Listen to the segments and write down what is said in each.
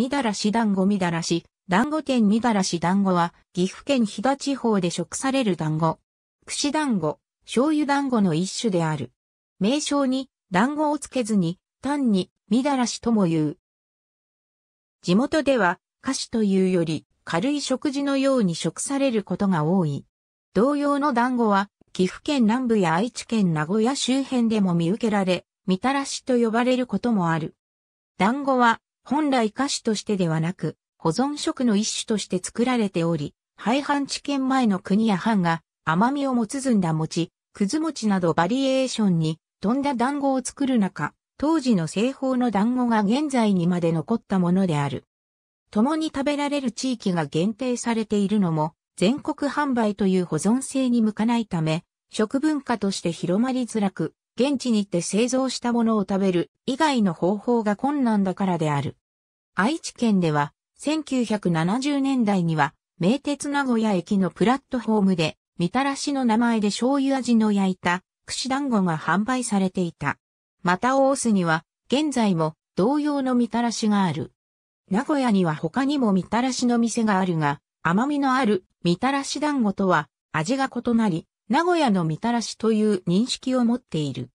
みだらし団子みだらし、団子店みだらし団子は、岐阜県飛騨地方で食される団子。串団子、醤油団子の一種である。名称に、団子をつけずに、単に、みだらしとも言う。地元では、菓子というより、軽い食事のように食されることが多い。同様の団子は、岐阜県南部や愛知県名古屋周辺でも見受けられ、みたらしと呼ばれることもある。団子は本来菓子としてではなく、保存食の一種として作られており、廃藩置県前の国や藩が甘みを持つずんだ餅、くず餅などバリエーションに飛んだ団子を作る中、当時の製法の団子が現在にまで残ったものである。共に食べられる地域が限定されているのも、全国販売という保存性に向かないため、食文化として広まりづらく、現地に行って製造したものを食べる以外の方法が困難だからである。愛知県では、1970年代には、名鉄名古屋駅のプラットフォームで、みたらしの名前で醤油味の焼いた、串団子が販売されていた。また大須には、現在も同様のみたらしがある。名古屋には他にもみたらしの店があるが、甘みのあるみたらし団子とは味が異なり、名古屋のみたらしという認識を持っている。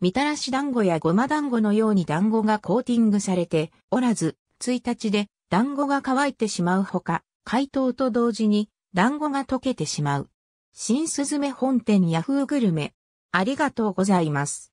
みたらし団子やごま団子のように団子がコーティングされておらず、1日で団子が乾いてしまうほか、解凍と同時に団子が溶けてしまう。新すずめ本店ヤフーグルメ。ありがとうございます。